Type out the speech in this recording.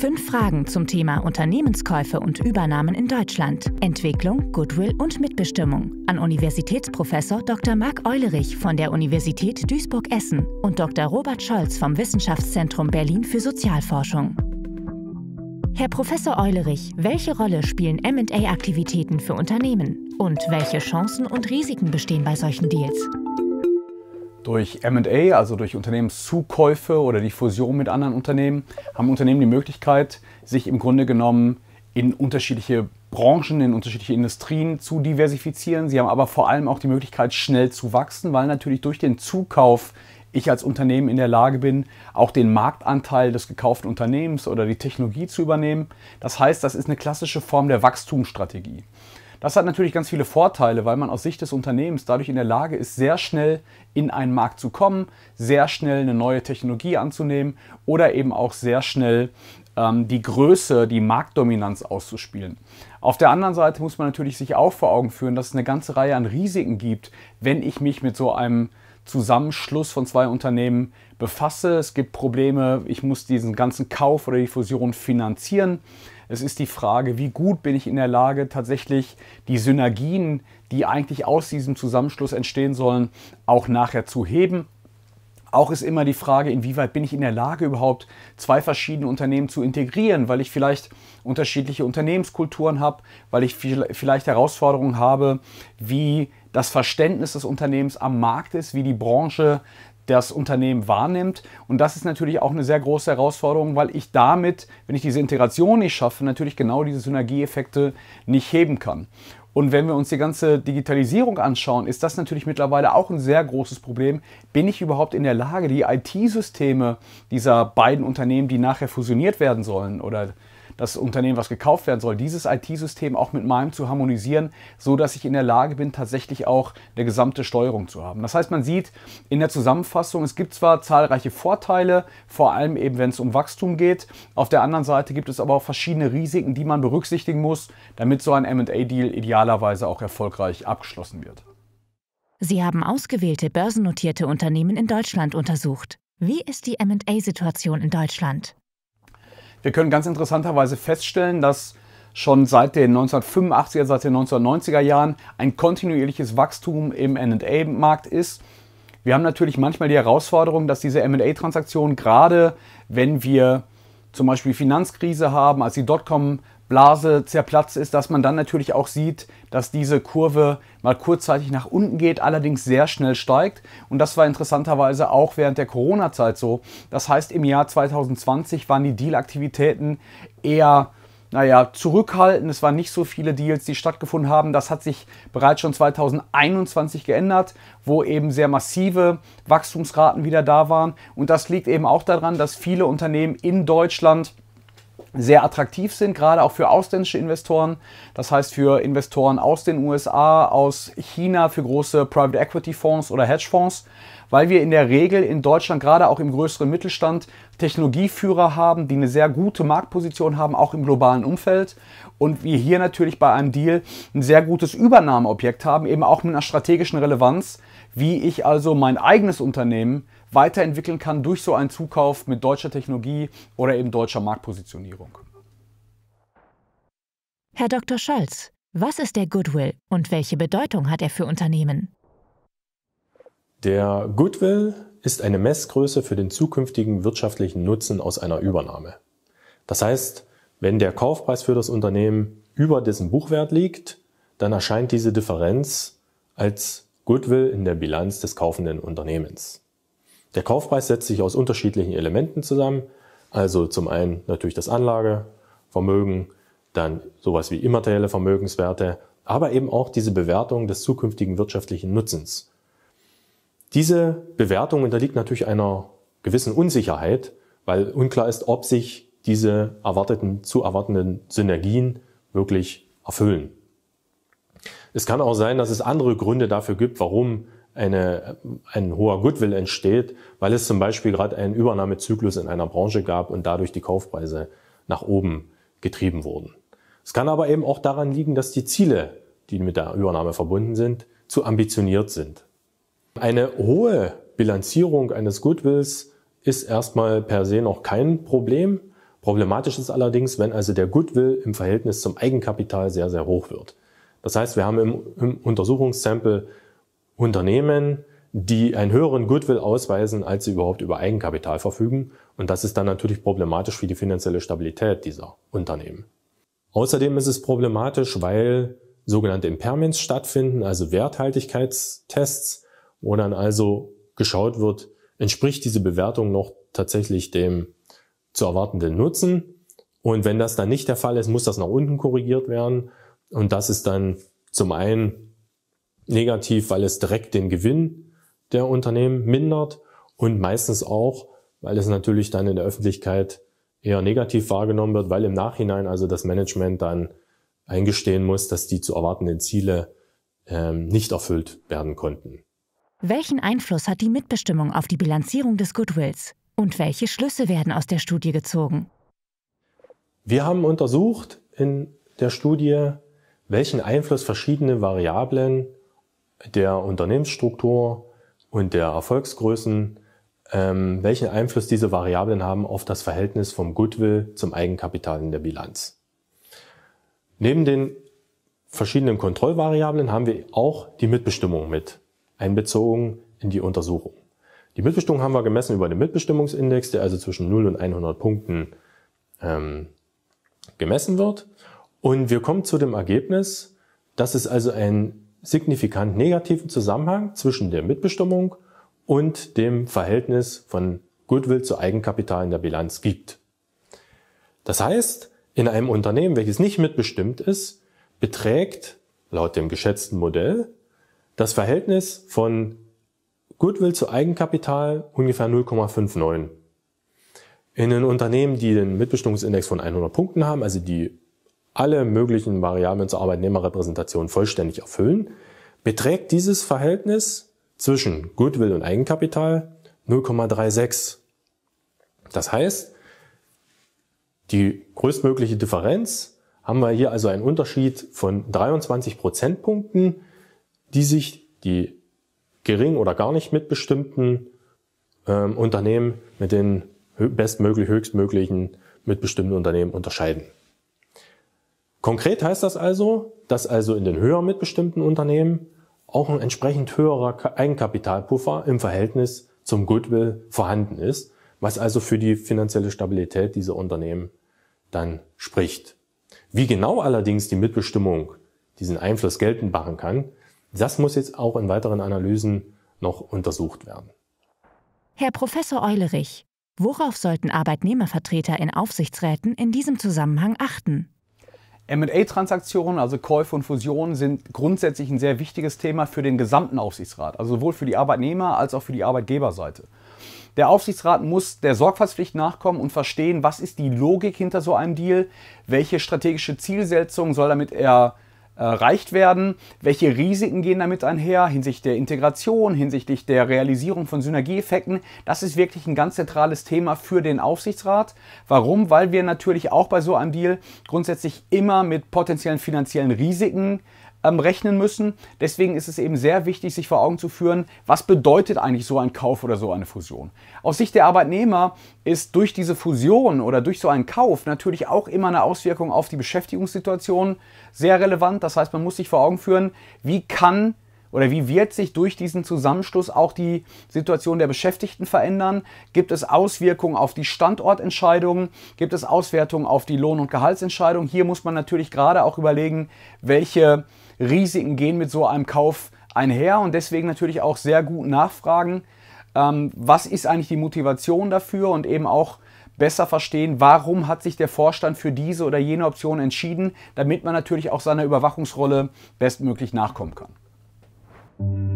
Fünf Fragen zum Thema Unternehmenskäufe und Übernahmen in Deutschland. Entwicklung, Goodwill und Mitbestimmung. An Universitätsprofessor Dr. Marc Eulerich von der Universität Duisburg-Essen und Dr. Robert Scholz vom Wissenschaftszentrum Berlin für Sozialforschung. Herr Professor Eulerich, welche Rolle spielen MA-Aktivitäten für Unternehmen? Und welche Chancen und Risiken bestehen bei solchen Deals? Durch MA, also durch Unternehmenszukäufe oder die Fusion mit anderen Unternehmen, haben Unternehmen die Möglichkeit, sich im Grunde genommen in unterschiedliche Branchen, in unterschiedliche Industrien zu diversifizieren. Sie haben aber vor allem auch die Möglichkeit, schnell zu wachsen, weil natürlich durch den Zukauf ich als Unternehmen in der Lage bin, auch den Marktanteil des gekauften Unternehmens oder die Technologie zu übernehmen. Das heißt, das ist eine klassische Form der Wachstumsstrategie. Das hat natürlich ganz viele Vorteile, weil man aus Sicht des Unternehmens dadurch in der Lage ist, sehr schnell in einen Markt zu kommen, sehr schnell eine neue Technologie anzunehmen oder eben auch sehr schnell ähm, die Größe, die Marktdominanz auszuspielen. Auf der anderen Seite muss man natürlich sich auch vor Augen führen, dass es eine ganze Reihe an Risiken gibt, wenn ich mich mit so einem Zusammenschluss von zwei Unternehmen befasse. Es gibt Probleme, ich muss diesen ganzen Kauf oder die Fusion finanzieren. Es ist die Frage, wie gut bin ich in der Lage, tatsächlich die Synergien, die eigentlich aus diesem Zusammenschluss entstehen sollen, auch nachher zu heben auch ist immer die Frage, inwieweit bin ich in der Lage überhaupt, zwei verschiedene Unternehmen zu integrieren, weil ich vielleicht unterschiedliche Unternehmenskulturen habe, weil ich vielleicht Herausforderungen habe, wie das Verständnis des Unternehmens am Markt ist, wie die Branche das Unternehmen wahrnimmt. Und das ist natürlich auch eine sehr große Herausforderung, weil ich damit, wenn ich diese Integration nicht schaffe, natürlich genau diese Synergieeffekte nicht heben kann. Und wenn wir uns die ganze Digitalisierung anschauen, ist das natürlich mittlerweile auch ein sehr großes Problem. Bin ich überhaupt in der Lage, die IT-Systeme dieser beiden Unternehmen, die nachher fusioniert werden sollen oder das Unternehmen, was gekauft werden soll, dieses IT-System auch mit meinem zu harmonisieren, so dass ich in der Lage bin, tatsächlich auch eine gesamte Steuerung zu haben. Das heißt, man sieht in der Zusammenfassung, es gibt zwar zahlreiche Vorteile, vor allem eben, wenn es um Wachstum geht. Auf der anderen Seite gibt es aber auch verschiedene Risiken, die man berücksichtigen muss, damit so ein M&A-Deal idealerweise auch erfolgreich abgeschlossen wird. Sie haben ausgewählte börsennotierte Unternehmen in Deutschland untersucht. Wie ist die MA-Situation in Deutschland? Wir können ganz interessanterweise feststellen, dass schon seit den 1985er, also seit den 1990er Jahren ein kontinuierliches Wachstum im MA-Markt ist. Wir haben natürlich manchmal die Herausforderung, dass diese MA-Transaktionen, gerade wenn wir zum Beispiel Finanzkrise haben, als die Dotcom Blase zerplatzt ist, dass man dann natürlich auch sieht, dass diese Kurve mal kurzzeitig nach unten geht, allerdings sehr schnell steigt. Und das war interessanterweise auch während der Corona-Zeit so. Das heißt, im Jahr 2020 waren die Deal-Aktivitäten eher naja, zurückhaltend. Es waren nicht so viele Deals, die stattgefunden haben. Das hat sich bereits schon 2021 geändert, wo eben sehr massive Wachstumsraten wieder da waren. Und das liegt eben auch daran, dass viele Unternehmen in Deutschland sehr attraktiv sind, gerade auch für ausländische Investoren. Das heißt für Investoren aus den USA, aus China, für große Private Equity Fonds oder Hedgefonds, weil wir in der Regel in Deutschland, gerade auch im größeren Mittelstand, Technologieführer haben, die eine sehr gute Marktposition haben, auch im globalen Umfeld. Und wir hier natürlich bei einem Deal ein sehr gutes Übernahmeobjekt haben, eben auch mit einer strategischen Relevanz, wie ich also mein eigenes Unternehmen weiterentwickeln kann durch so einen Zukauf mit deutscher Technologie oder eben deutscher Marktpositionierung. Herr Dr. Scholz, was ist der Goodwill und welche Bedeutung hat er für Unternehmen? Der Goodwill ist eine Messgröße für den zukünftigen wirtschaftlichen Nutzen aus einer Übernahme. Das heißt, wenn der Kaufpreis für das Unternehmen über dessen Buchwert liegt, dann erscheint diese Differenz als Goodwill in der Bilanz des kaufenden Unternehmens. Der Kaufpreis setzt sich aus unterschiedlichen Elementen zusammen. Also zum einen natürlich das Anlagevermögen, dann sowas wie immaterielle Vermögenswerte, aber eben auch diese Bewertung des zukünftigen wirtschaftlichen Nutzens. Diese Bewertung unterliegt natürlich einer gewissen Unsicherheit, weil unklar ist, ob sich diese erwarteten, zu erwartenden Synergien wirklich erfüllen. Es kann auch sein, dass es andere Gründe dafür gibt, warum eine, ein hoher Goodwill entsteht, weil es zum Beispiel gerade einen Übernahmezyklus in einer Branche gab und dadurch die Kaufpreise nach oben getrieben wurden. Es kann aber eben auch daran liegen, dass die Ziele, die mit der Übernahme verbunden sind, zu ambitioniert sind. Eine hohe Bilanzierung eines Goodwills ist erstmal per se noch kein Problem. Problematisch ist allerdings, wenn also der Goodwill im Verhältnis zum Eigenkapital sehr, sehr hoch wird. Das heißt, wir haben im, im Untersuchungssample Unternehmen, die einen höheren Goodwill ausweisen, als sie überhaupt über Eigenkapital verfügen. Und das ist dann natürlich problematisch für die finanzielle Stabilität dieser Unternehmen. Außerdem ist es problematisch, weil sogenannte Impairments stattfinden, also Werthaltigkeitstests, wo dann also geschaut wird, entspricht diese Bewertung noch tatsächlich dem zu erwartenden Nutzen. Und wenn das dann nicht der Fall ist, muss das nach unten korrigiert werden. Und das ist dann zum einen negativ, weil es direkt den Gewinn der Unternehmen mindert und meistens auch, weil es natürlich dann in der Öffentlichkeit eher negativ wahrgenommen wird, weil im Nachhinein also das Management dann eingestehen muss, dass die zu erwartenden Ziele ähm, nicht erfüllt werden konnten. Welchen Einfluss hat die Mitbestimmung auf die Bilanzierung des Goodwills und welche Schlüsse werden aus der Studie gezogen? Wir haben untersucht in der Studie, welchen Einfluss verschiedene Variablen der Unternehmensstruktur und der Erfolgsgrößen, ähm, welchen Einfluss diese Variablen haben auf das Verhältnis vom Goodwill zum Eigenkapital in der Bilanz. Neben den verschiedenen Kontrollvariablen haben wir auch die Mitbestimmung mit einbezogen in die Untersuchung. Die Mitbestimmung haben wir gemessen über den Mitbestimmungsindex, der also zwischen 0 und 100 Punkten ähm, gemessen wird. Und wir kommen zu dem Ergebnis, dass es also ein signifikant negativen Zusammenhang zwischen der Mitbestimmung und dem Verhältnis von Goodwill zu Eigenkapital in der Bilanz gibt. Das heißt, in einem Unternehmen, welches nicht mitbestimmt ist, beträgt laut dem geschätzten Modell das Verhältnis von Goodwill zu Eigenkapital ungefähr 0,59. In den Unternehmen, die den Mitbestimmungsindex von 100 Punkten haben, also die alle möglichen Variablen zur Arbeitnehmerrepräsentation vollständig erfüllen, beträgt dieses Verhältnis zwischen Goodwill und Eigenkapital 0,36. Das heißt, die größtmögliche Differenz haben wir hier also einen Unterschied von 23 Prozentpunkten, die sich die gering oder gar nicht mitbestimmten ähm, Unternehmen mit den bestmöglich, höchstmöglichen mitbestimmten Unternehmen unterscheiden. Konkret heißt das also, dass also in den höher mitbestimmten Unternehmen auch ein entsprechend höherer Eigenkapitalpuffer im Verhältnis zum Goodwill vorhanden ist, was also für die finanzielle Stabilität dieser Unternehmen dann spricht. Wie genau allerdings die Mitbestimmung diesen Einfluss geltend machen kann, das muss jetzt auch in weiteren Analysen noch untersucht werden. Herr Professor Eulerich, worauf sollten Arbeitnehmervertreter in Aufsichtsräten in diesem Zusammenhang achten? M&A-Transaktionen, also Käufe und Fusionen, sind grundsätzlich ein sehr wichtiges Thema für den gesamten Aufsichtsrat, also sowohl für die Arbeitnehmer als auch für die Arbeitgeberseite. Der Aufsichtsrat muss der Sorgfaltspflicht nachkommen und verstehen, was ist die Logik hinter so einem Deal, welche strategische Zielsetzung soll damit er erreicht werden. Welche Risiken gehen damit einher hinsichtlich der Integration, hinsichtlich der Realisierung von Synergieeffekten? Das ist wirklich ein ganz zentrales Thema für den Aufsichtsrat. Warum? Weil wir natürlich auch bei so einem Deal grundsätzlich immer mit potenziellen finanziellen Risiken äh, ähm, rechnen müssen. Deswegen ist es eben sehr wichtig, sich vor Augen zu führen, was bedeutet eigentlich so ein Kauf oder so eine Fusion. Aus Sicht der Arbeitnehmer ist durch diese Fusion oder durch so einen Kauf natürlich auch immer eine Auswirkung auf die Beschäftigungssituation sehr relevant. Das heißt, man muss sich vor Augen führen, wie kann oder wie wird sich durch diesen Zusammenschluss auch die Situation der Beschäftigten verändern? Gibt es Auswirkungen auf die Standortentscheidungen? Gibt es Auswertungen auf die Lohn- und Gehaltsentscheidungen? Hier muss man natürlich gerade auch überlegen, welche Risiken gehen mit so einem Kauf einher und deswegen natürlich auch sehr gut nachfragen, ähm, was ist eigentlich die Motivation dafür und eben auch besser verstehen, warum hat sich der Vorstand für diese oder jene Option entschieden, damit man natürlich auch seiner Überwachungsrolle bestmöglich nachkommen kann.